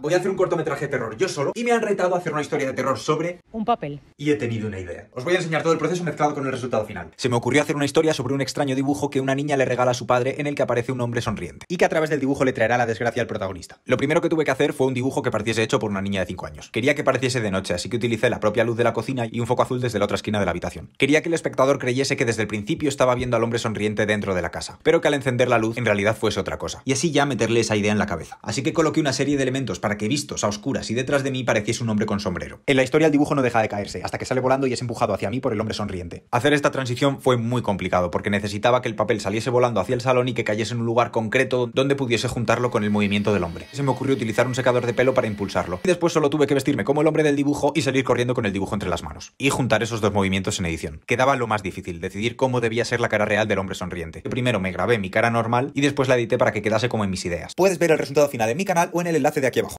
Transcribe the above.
voy a hacer un cortometraje de terror yo solo y me han retado a hacer una historia de terror sobre... Un papel. Y he tenido una idea. Os voy a enseñar todo el proceso mezclado con el resultado final. Se me ocurrió hacer una historia sobre un extraño dibujo que una niña le regala a su padre en el que aparece un hombre sonriente y que a través del dibujo le traerá la desgracia al protagonista. Lo primero que tuve que hacer fue un dibujo que pareciese hecho por una niña de 5 años. Quería que pareciese de noche, así que utilicé la propia luz de la cocina y un foco azul desde la otra esquina de la habitación. Quería que el espectador creyese que desde el principio estaba viendo al hombre sonriente dentro de la casa, pero que al encender la luz en realidad fuese otra cosa, y así ya meterle esa idea en la cabeza. Así que coloqué una serie de elementos para que vistos a oscuras y detrás de mí pareciese un hombre con sombrero. En la historia el dibujo no deja de caerse, hasta que sale volando y es empujado hacia mí por el hombre sonriente. Hacer esta transición fue muy complicado, porque necesitaba que el papel saliese volando hacia el salón y que cayese en un lugar concreto donde pudiese juntarlo con el movimiento del hombre. Se me ocurrió utilizar un secador de pelo para impulsarlo. Y después solo tuve que vestirme como el hombre del dibujo y salir corriendo con el dibujo entre las manos. Y juntar esos dos movimientos en edición. Quedaba lo más difícil, decidir cómo debía ser la cara real del hombre sonriente. primero me grabé mi cara normal y después la edité para que quedase como en mis ideas. Puedes ver el resultado final en mi canal o en el enlace de aquí abajo.